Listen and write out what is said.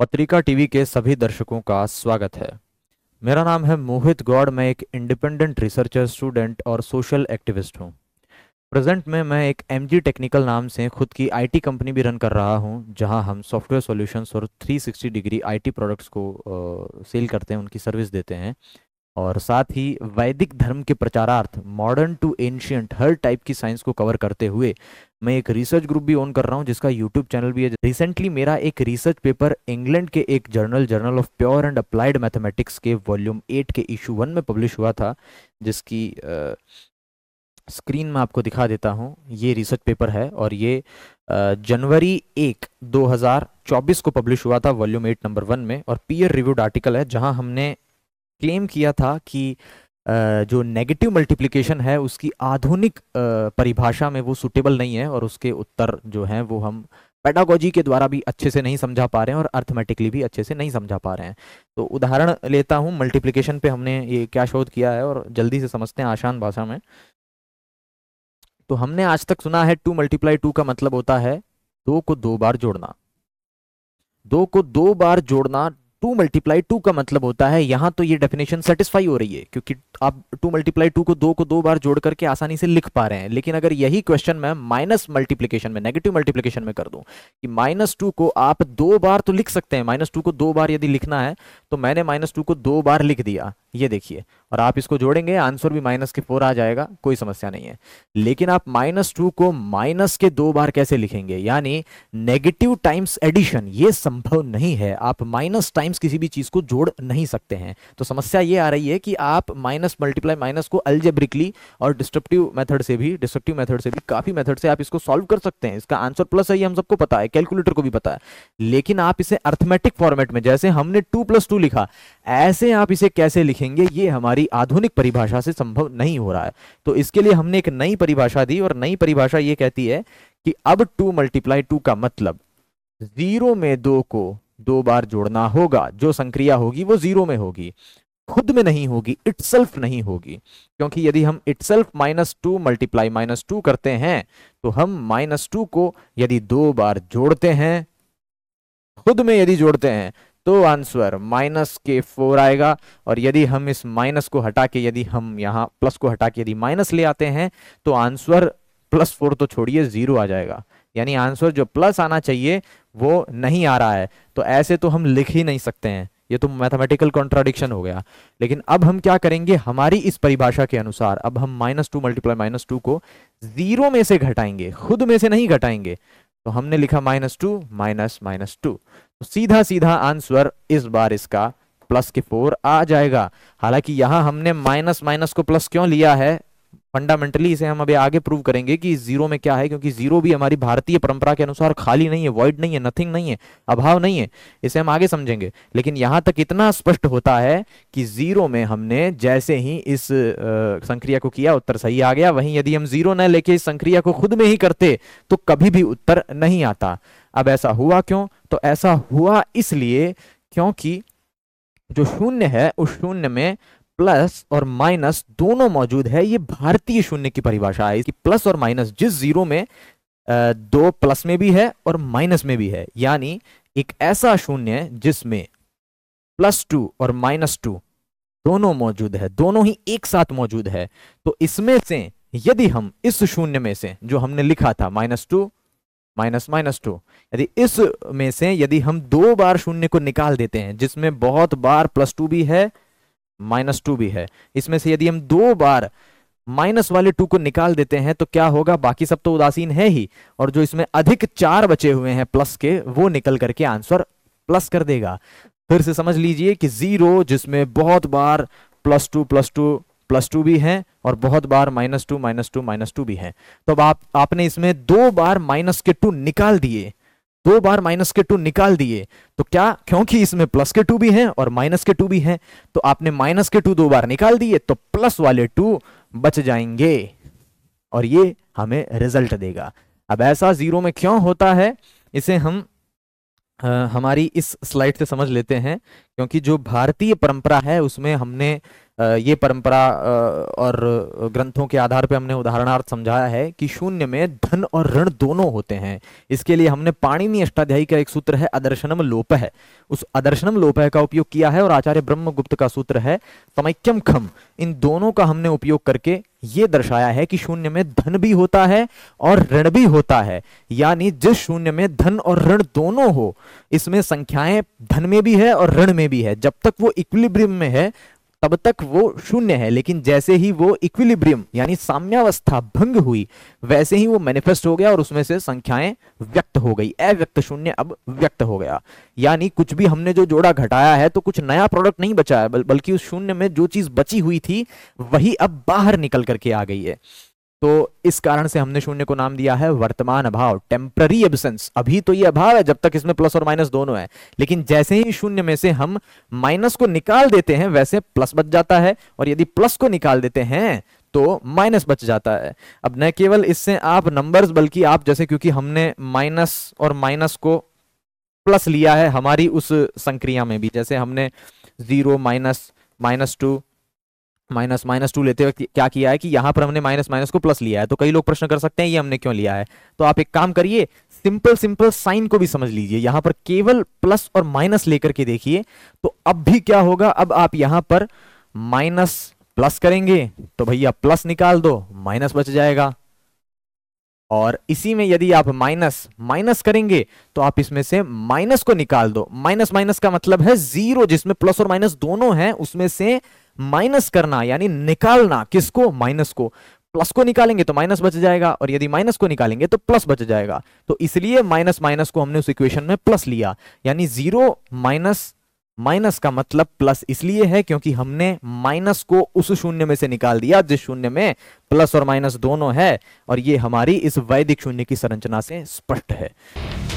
पत्रिका टीवी के सभी दर्शकों का स्वागत है मेरा नाम है मोहित गौड़ मैं एक इंडिपेंडेंट रिसर्चर स्टूडेंट और सोशल एक्टिविस्ट हूं। प्रेजेंट में मैं एक एम टेक्निकल नाम से खुद की आईटी कंपनी भी रन कर रहा हूँ जहाँ हम सॉफ्टवेयर सॉल्यूशंस और 360 डिग्री आईटी प्रोडक्ट्स को सेल करते हैं उनकी सर्विस देते हैं और साथ ही वैदिक धर्म के प्रचारार्थ मॉडर्न टू एंशियंट हर टाइप की साइंस को कवर करते हुए मैं एक रिसर्च ग्रुप भी ऑन कर रहा हूँ जिसका यूट्यूब चैनल भी है रिसेंटली मेरा एक रिसर्च पेपर इंग्लैंड के एक journal journal of pure and applied mathematics के वॉल्यूम एट के इशू वन में पब्लिश हुआ था जिसकी आ, स्क्रीन में आपको दिखा देता हूँ ये रिसर्च पेपर है और ये जनवरी एक दो को पब्लिश हुआ था वॉल्यूम एट नंबर वन में और पीयर रिव्यूड आर्टिकल है जहाँ हमने क्लेम किया था कि जो नेगेटिव मल्टीप्लिकेशन है उसकी आधुनिक परिभाषा में वो सुटेबल नहीं है और उसके उत्तर जो हैं वो हम पेडागोजी के द्वारा भी अच्छे से नहीं समझा पा रहे हैं और अर्थमेटिकली भी अच्छे से नहीं समझा पा रहे हैं तो उदाहरण लेता हूँ मल्टीप्लिकेशन पे हमने ये क्या शोध किया है और जल्दी से समझते हैं आसान भाषा में तो हमने आज तक सुना है टू मल्टीप्लाई टू का मतलब होता है दो को दो बार जोड़ना दो को दो बार जोड़ना टू मल्टीप्लाई टू का मतलब होता है यहां तो ये डेफिनेशन सेटिस्फाई हो रही है क्योंकि आप टू मल्टीप्लाई टू को दो को दो बार जोड़ करके आसानी से लिख पा रहे हैं लेकिन अगर यही क्वेश्चन मैं माइनस मल्टीप्लीकेशन में नेगेटिव मल्टीप्लीकेशन में कर दूं कि माइनस टू को आप दो बार तो लिख सकते हैं माइनस टू को दो बार यदि लिखना है तो मैंने माइनस टू को दो बार लिख दिया ये देखिए और आप इसको जोड़ेंगे आंसर भी माइनस के फोर आ जाएगा कोई समस्या नहीं है लेकिन आप माइनस टू को माइनस के दो बार कैसे लिखेंगे यानी नेगेटिव टाइम्स एडिशन ये संभव नहीं है आप माइनस टाइम्स किसी भी चीज को जोड़ नहीं सकते हैं तो समस्या ये आ रही है कि आप माइनस मल्टीप्लाई माइनस को अल्जेब्रिकली और डिस्ट्रप्टिव मैथड से भी डिस्ट्रप्टिव मैथड से भी काफी मैथड से आप इसको सोल्व कर सकते हैं इसका आंसर प्लस है ये हम सबको पता है कैलकुलेटर को भी पता है लेकिन आप इसे अर्थमेटिक फॉर्मेट में जैसे हमने टू प्लस टू लिखा ऐसे आप इसे कैसे लिखेंगे ये हमारी आधुनिक परिभाषा से संभव नहीं हो रहा है तो इसके लिए हमने एक नई परिभाषा दी और नई परिभाषा ये कहती है कि अब टू मल्टीप्लाई टू का मतलब जीरो में दो को दो बार जोड़ना होगा जो संक्रिया होगी वो जीरो में होगी खुद में नहीं होगी इटसेल्फ नहीं होगी क्योंकि यदि हम self minus two multiply minus two करते हैं तो हम माइनस टू को यदि दो बार जोड़ते हैं खुद में यदि जोड़ते हैं तो आंसर माइनस के फोर आएगा और यदि हम इस माइनस को हटा के यदि हम यहाँ प्लस को हटा के यदि माइनस ले आते हैं तो आंसर प्लस फोर तो छोड़िए जीरो आ जाएगा यानी आंसर जो प्लस आना चाहिए वो नहीं आ रहा है तो ऐसे तो हम लिख ही नहीं सकते हैं ये तो मैथमेटिकल कॉन्ट्राडिक्शन हो गया लेकिन अब हम क्या करेंगे हमारी इस परिभाषा के अनुसार अब हम minus two multiply minus two को जीरो में से घटाएंगे खुद में से नहीं घटाएंगे तो हमने लिखा minus two minus minus two तो सीधा सीधा आंसर इस बार इसका प्लस के फोर आ जाएगा हालांकि यहां हमने माइनस माइनस को प्लस क्यों लिया है फंडामेंटली इसे हम अभी आगे प्रूव करेंगे कि जीरो में क्या है क्योंकि जीरो भी हमारी भारतीय परंपरा के अनुसार खाली नहीं है वॉइड नहीं है नथिंग नहीं है अभाव नहीं है इसे हम आगे समझेंगे लेकिन यहां तक इतना स्पष्ट होता है कि जीरो में हमने जैसे ही इस संक्रिया को किया उत्तर सही आ गया वहीं यदि हम जीरो न लेके इस संक्रिया को खुद में ही करते तो कभी भी उत्तर नहीं आता अब ऐसा हुआ क्यों तो ऐसा हुआ इसलिए क्योंकि जो शून्य है उस शून्य में प्लस और माइनस दोनों मौजूद है ये भारतीय शून्य की परिभाषा है कि प्लस और माइनस जिस जीरो में दो प्लस में भी है और माइनस में भी है यानी एक ऐसा शून्य जिसमें प्लस टू और माइनस टू दोनों मौजूद है दोनों ही एक साथ मौजूद है तो इसमें से यदि हम इस शून्य में से जो हमने लिखा था minus two minus minus two यदि इस में से यदि हम दो बार शून्य को निकाल देते हैं जिसमें बहुत बार प्लस टू भी है माइनस टू भी है इसमें से यदि हम दो बार माइनस वाले टू को निकाल देते हैं तो क्या होगा बाकी सब तो उदासीन है ही और जो इसमें अधिक चार बचे हुए हैं प्लस के वो निकल करके आंसर प्लस कर देगा फिर से समझ लीजिए कि जीरो जिसमें बहुत बार plus two plus two plus two भी है और बहुत बार minus two minus two minus two भी है तो अब आप आपने इसमें दो बार माइनस के टू निकाल दिए दो बार माइनस के टू निकाल दिए तो क्या क्योंकि इसमें प्लस के टू भी हैं और माइनस के टू भी हैं तो आपने माइनस के टू दो बार निकाल दिए तो प्लस वाले टू बच जाएंगे और ये हमें रिजल्ट देगा अब ऐसा जीरो में क्यों होता है इसे हम आ, हमारी इस स्लाइड से समझ लेते हैं क्योंकि जो भारतीय परंपरा है उसमें हमने ये परंपरा और ग्रंथों के आधार पर हमने उदाहरणार्थ समझाया है कि शून्य में धन और ऋण दोनों होते हैं इसके लिए हमने पाणिनी अष्टाध्यायी का एक सूत्र है अदर्शनम लोप है उस अदर्शनम लोप का उपयोग किया है और आचार्य ब्रह्मगुप्त का सूत्र है समैक्यम खम इन दोनों का हमने उपयोग करके ये दर्शाया है कि शून्य में धन भी होता है और ऋण भी होता है यानी जिस शून्य में धन और ऋण दोनों हो इसमें संख्याएं धन में भी है और ऋण में भी है जब तक वो इक्विलिब्रियम में है तब तक वो शून्य है लेकिन जैसे ही वो इक्विलिब्रियम यानी साम्यावस्था भंग हुई वैसे ही वो मैनिफेस्ट हो गया और उसमें से संख्याएं व्यक्त हो गई अव्यक्त शून्य अब व्यक्त हो गया यानी कुछ भी हमने जो जोड़ा घटाया है तो कुछ नया प्रोडक्ट नहीं बचा है बल्कि उस शून्य में जो चीज बची हुई थी वही अब बाहर निकल करके आ गई है तो इस कारण से हमने शून्य को नाम दिया है वर्तमान अभाव टेम्पररी एबसेंस अभी तो ये अभाव है जब तक इसमें प्लस और माइनस दोनों है लेकिन जैसे ही शून्य में से हम माइनस को निकाल देते हैं वैसे प्लस बच जाता है और यदि प्लस को निकाल देते हैं तो माइनस बच जाता है अब न केवल इससे आप नंबर्स बल्कि आप जैसे क्योंकि हमने माइनस और माइनस को प्लस लिया है हमारी उस संक्रिया में भी जैसे हमने zero minus minus two minus minus two लेते वक्त क्या किया है कि यहां पर हमने माइनस माइनस को प्लस लिया है तो कई लोग प्रश्न कर सकते हैं ये हमने क्यों लिया है तो आप एक काम करिए सिंपल सिंपल साइन को भी समझ लीजिए यहां पर केवल प्लस और माइनस लेकर के देखिए तो अब भी क्या होगा अब आप यहां पर माइनस प्लस करेंगे तो भैया प्लस निकाल दो माइनस बच जाएगा और इसी में यदि आप माइनस माइनस करेंगे तो आप इसमें से माइनस को निकाल दो माइनस माइनस का मतलब है जीरो जिसमें प्लस और माइनस दोनों हैं उसमें से माइनस करना यानी निकालना किसको माइनस को प्लस को निकालेंगे तो माइनस बच जाएगा और यदि माइनस को निकालेंगे तो प्लस बच जाएगा तो इसलिए माइनस माइनस को हमने उस इक्वेशन में प्लस लिया यानी जीरो माइनस माइनस का मतलब प्लस इसलिए है क्योंकि हमने माइनस को उस शून्य में से निकाल दिया जिस शून्य में प्लस और माइनस दोनों है और ये हमारी इस वैदिक शून्य की संरचना से स्पष्ट है